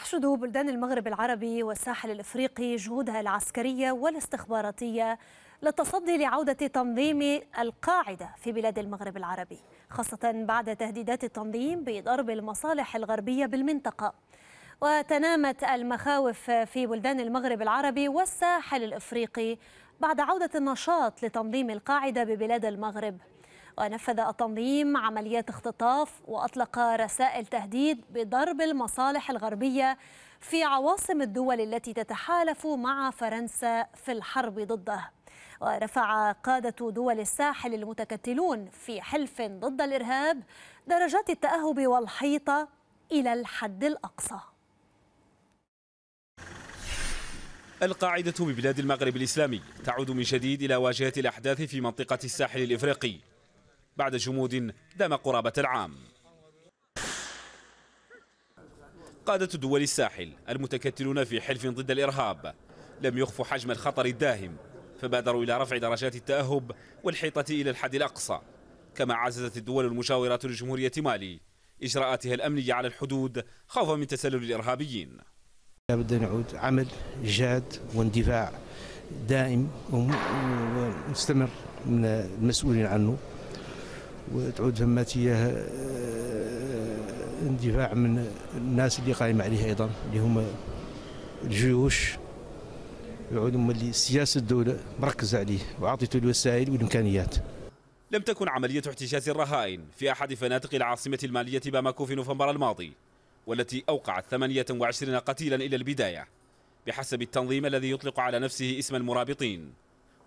تحشد بلدان المغرب العربي والساحل الافريقي جهودها العسكريه والاستخباراتيه للتصدي لعوده تنظيم القاعده في بلاد المغرب العربي، خاصه بعد تهديدات التنظيم بضرب المصالح الغربيه بالمنطقه. وتنامت المخاوف في بلدان المغرب العربي والساحل الافريقي بعد عوده النشاط لتنظيم القاعده ببلاد المغرب ونفذ التنظيم عمليات اختطاف وأطلق رسائل تهديد بضرب المصالح الغربية في عواصم الدول التي تتحالف مع فرنسا في الحرب ضده ورفع قادة دول الساحل المتكتلون في حلف ضد الإرهاب درجات التأهب والحيطة إلى الحد الأقصى القاعدة ببلاد المغرب الإسلامي تعود من جديد إلى واجهة الأحداث في منطقة الساحل الإفريقي بعد جمود دام قرابة العام قادة دول الساحل المتكتلون في حلف ضد الإرهاب لم يخفوا حجم الخطر الداهم فبادروا إلى رفع درجات التأهب والحيطة إلى الحد الأقصى كما عززت الدول المجاورة لجمهورية مالي إجراءاتها الأمنية على الحدود خوفا من تسلل الإرهابيين لابد نعود عمل جاد واندفاع دائم ومستمر من المسؤولين عنه وتعود همتيه آه، اندفاع من الناس اللي قائمة عليه ايضا اللي هما الجيوش يعود هما اللي سياسه الدوله مركزة عليه وعاطيته الوسائل والامكانيات لم تكن عملية احتجاز الرهائن في أحد فنادق العاصمة المالية باماكو في نوفمبر الماضي والتي أوقعت 28 قتيلا إلى البداية بحسب التنظيم الذي يطلق على نفسه اسم المرابطين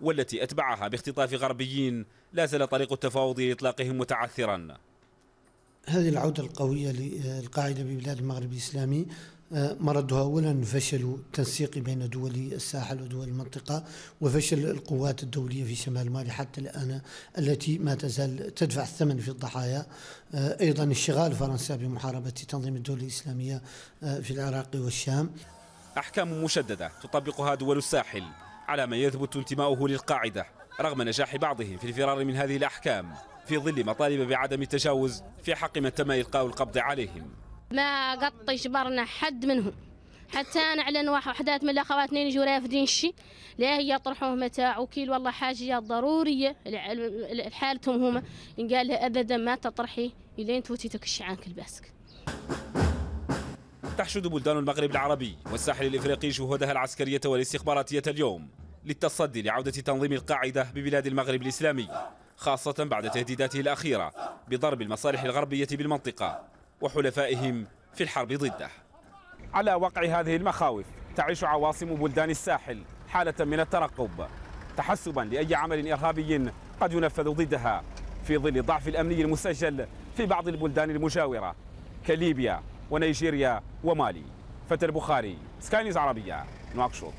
والتي أتبعها باختطاف غربيين لا زال طريق التفاوض لإطلاقهم متعثرا هذه العودة القوية للقاعدة ببلاد المغرب الإسلامي آه، مردها أولا فشل التنسيق بين دول الساحل ودول المنطقة وفشل القوات الدولية في شمال مالي حتى الآن التي ما تزال تدفع الثمن في الضحايا آه، أيضا انشغال فرنسا بمحاربة تنظيم الدولة الإسلامية آه، في العراق والشام أحكام مشددة تطبقها دول الساحل على من يثبت انتماؤه للقاعدة رغم نجاح بعضهم في الفرار من هذه الأحكام في ظل مطالب بعدم التجاوز في حق من تم إلقاء القبض عليهم ما قط يجبرنا حد منهم حتى نعلن وحدات من الاخوات يجوا رافدين الشيء لا هي يطرحوه متاع وكيل والله حاجه ضروريه لحالتهم هما قال ابدا ما تطرحي الين توتي تكشي عنك الباسك تحشد بلدان المغرب العربي والساحل الإفريقي جهودها العسكرية والاستخباراتية اليوم للتصدي لعودة تنظيم القاعدة ببلاد المغرب الإسلامي خاصة بعد تهديداته الأخيرة بضرب المصالح الغربية بالمنطقة وحلفائهم في الحرب ضده على وقع هذه المخاوف تعيش عواصم بلدان الساحل حالة من الترقب تحسبا لأي عمل إرهابي قد ينفذ ضدها في ظل ضعف الأمني المسجل في بعض البلدان المجاورة كليبيا ونيجيريا ومالي فتى البخاري سكاي نيوز عربية نواكشوط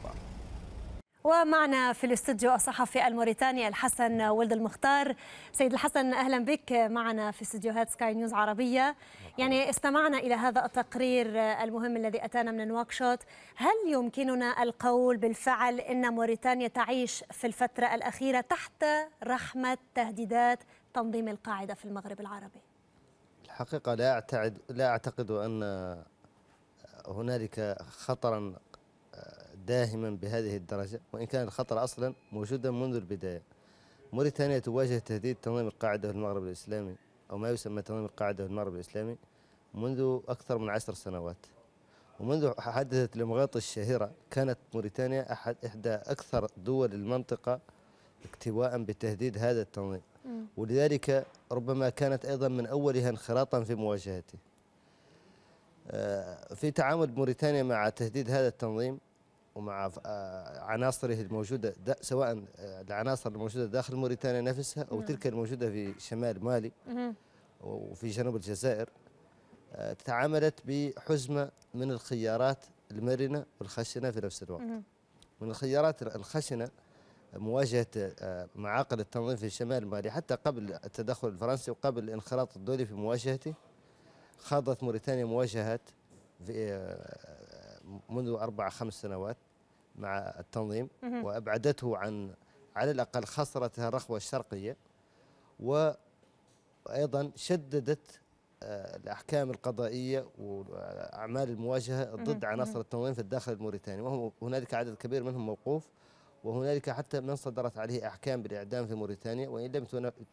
ومعنا في الاستوديو الصحفي الموريتاني الحسن ولد المختار سيد الحسن أهلا بك معنا في استديوهات سكاي نيوز عربية يعني استمعنا إلى هذا التقرير المهم الذي أتانا من نواكشوط هل يمكننا القول بالفعل أن موريتانيا تعيش في الفترة الأخيرة تحت رحمة تهديدات تنظيم القاعدة في المغرب العربي؟ الحقيقة لا أعتقد لا أعتقد أن هنالك خطرا داهما بهذه الدرجة وإن كان الخطر أصلا موجودا منذ البداية موريتانيا تواجه تهديد تنظيم القاعدة في المغرب الإسلامي أو ما يسمى تنظيم القاعدة في المغرب الإسلامي منذ أكثر من عشر سنوات ومنذ حدثت الإمغاط الشهيرة كانت موريتانيا أحد إحدى أكثر دول المنطقة اكتواء بتهديد هذا التنظيم ولذلك ربما كانت أيضا من أولها انخراطا في مواجهته آه، في تعامل موريتانيا مع تهديد هذا التنظيم ومع آه، عناصره الموجودة سواء آه، العناصر الموجودة داخل موريتانيا نفسها أو تلك الموجودة في شمال مالي وفي جنوب الجزائر تعاملت بحزمة من الخيارات المرنة والخشنة في نفس الوقت من الخيارات الخشنة مواجهه آه، معاقل التنظيم في الشمال المالي حتى قبل التدخل الفرنسي وقبل الانخراط الدولي في مواجهته خاضت موريتانيا مواجهات آه، منذ أربع خمس سنوات مع التنظيم وأبعدته عن على الأقل خسرتها الرخوة الشرقية وأيضا شددت آه، الأحكام القضائية وأعمال المواجهة ضد عناصر التنظيم في الداخل الموريتاني وهنالك عدد كبير منهم موقوف وهنالك حتى من صدرت عليه أحكام بالإعدام في موريتانيا وإن لم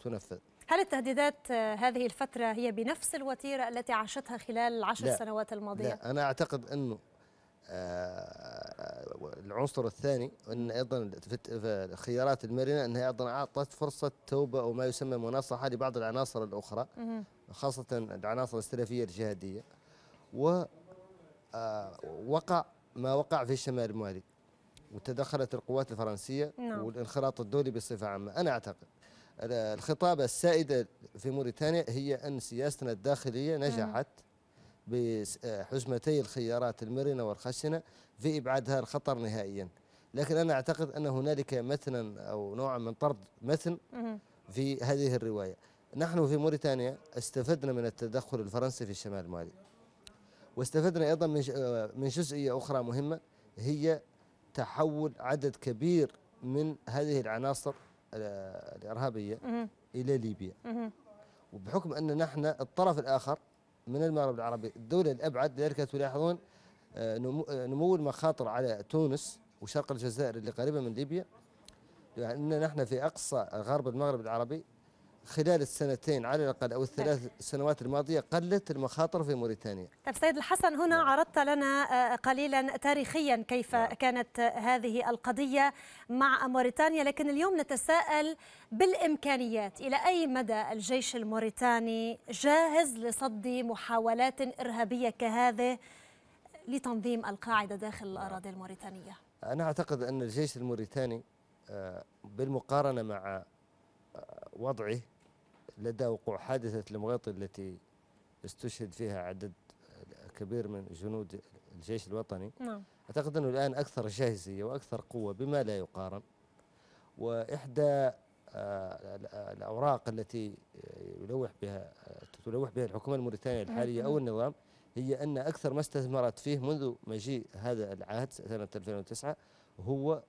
تنفذ هل التهديدات هذه الفترة هي بنفس الوتيرة التي عاشتها خلال العشر لا سنوات الماضية؟ لا أنا أعتقد أنه آه، العنصر الثاني ان ايضا في الخيارات المرنه انها ايضا اعطت فرصه توبه او ما يسمى مناصحه لبعض العناصر الاخرى خاصه العناصر السلفيه الجهاديه و آه، وقع ما وقع في الشمال المالي وتدخلت القوات الفرنسية نعم. والانخراط الدولي بصفة عامة أنا أعتقد الخطابة السائدة في موريتانيا هي أن سياستنا الداخلية نجحت بحزمتي الخيارات المرنة والخشنة في إبعاد هذا الخطر نهائيا لكن أنا أعتقد أن هنالك متنا أو نوعا من طرد متن في هذه الرواية نحن في موريتانيا استفدنا من التدخل الفرنسي في الشمال مالي واستفدنا أيضا آه، من جزئية أخرى مهمة هي تحول عدد كبير من هذه العناصر الارهابيه مه. الى ليبيا مه. وبحكم ان نحن الطرف الاخر من المغرب العربي الدوله الابعد لذلك تلاحظون آه، آه، نمو المخاطر على تونس وشرق الجزائر اللي قريبه من ليبيا لان نحن في اقصى غرب المغرب العربي خلال السنتين على الأقل أو طيب. الثلاث سنوات الماضية قلت المخاطر في موريتانيا طيب سيد الحسن هنا نعم. عرضت لنا آه، قليلا تاريخيا كيف نعم. كانت هذه القضية مع موريتانيا لكن اليوم نتساءل بالإمكانيات إلى أي مدى الجيش الموريتاني جاهز لصد محاولات إرهابية كهذه لتنظيم القاعدة داخل نعم. الأراضي الموريتانية أنا أعتقد أن الجيش الموريتاني آه، بالمقارنة مع آه، وضعه لدى وقوع حادثة المغيط التي استشهد فيها عدد كبير من جنود الجيش الوطني نعم. أعتقد أنه الآن أكثر جاهزية وأكثر قوة بما لا يقارن وإحدى آه، الأوراق التي يلوح بها تلوح بها الحكومة الموريتانية الحالية نعم. أو النظام هي أن أكثر ما استثمرت فيه منذ مجيء هذا العهد سنة 2009 هو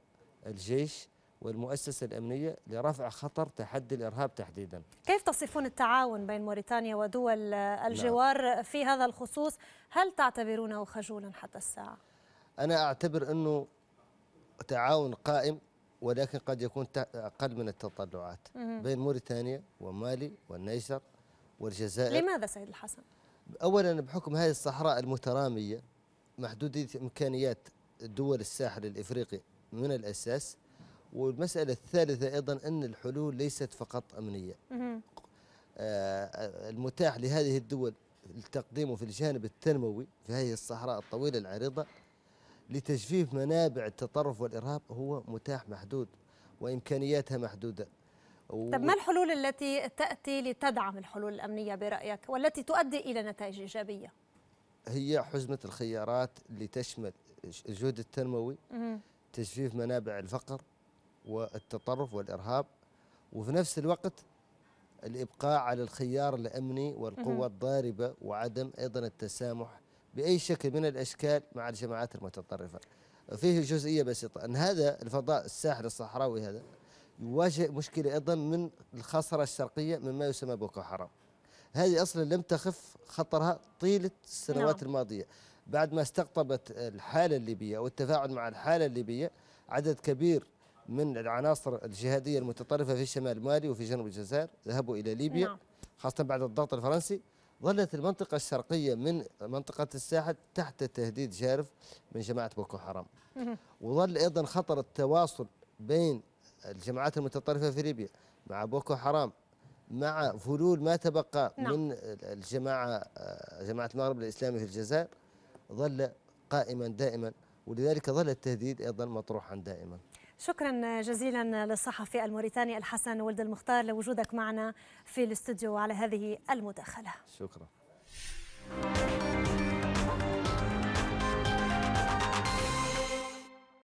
الجيش والمؤسسة الأمنية لرفع خطر تحدي الإرهاب تحديدا كيف تصفون التعاون بين موريتانيا ودول نعم. الجوار نعم. في هذا الخصوص هل تعتبرونه خجولا حتى الساعة؟ أنا أعتبر أنه تعاون قائم ولكن قد يكون أقل من التطلعات مم. بين موريتانيا ومالي والنيجر والجزائر لماذا سيد الحسن؟ أولا بحكم هذه الصحراء المترامية محدودة إمكانيات دول الساحل الإفريقي من الأساس والمسألة الثالثة أيضا أن الحلول ليست فقط أمنية آه، المتاح لهذه الدول التقديم في الجانب التنموي في هذه الصحراء الطويلة العريضة لتجفيف منابع التطرف والإرهاب هو متاح محدود وإمكانياتها محدودة طب ما الحلول التي تأتي لتدعم الحلول الأمنية برأيك والتي تؤدي إلى نتائج إيجابية هي حزمة الخيارات لتشمل الجهد التنموي تجفيف منابع الفقر والتطرف والارهاب وفي نفس الوقت الابقاء على الخيار الامني والقوه الضاربه وعدم ايضا التسامح باي شكل من الاشكال مع الجماعات المتطرفه. فيه جزئيه بسيطه ان هذا الفضاء الساحل الصحراوي هذا يواجه مشكله ايضا من الخصره الشرقيه مما يسمى بوكو حرام. هذه اصلا لم تخف خطرها طيله السنوات نعم. الماضيه. بعد ما استقطبت الحاله الليبيه والتفاعل مع الحاله الليبيه عدد كبير من العناصر الجهادية المتطرفة في شمال مالي وفي جنوب الجزائر ذهبوا إلى ليبيا نعم. خاصة بعد الضغط الفرنسي ظلت المنطقة الشرقية من منطقة الساحل تحت تهديد جارف من جماعة بوكو حرام وظل أيضا خطر التواصل بين الجماعات المتطرفة في ليبيا مع بوكو حرام مع فلول ما تبقى نعم. من الجماعة جماعة المغرب الإسلامي في الجزائر ظل قائما دائما ولذلك ظل التهديد أيضا مطروحا دائما شكرا جزيلا للصحفي الموريتاني الحسن ولد المختار لوجودك معنا في الاستوديو على هذه المداخله شكرا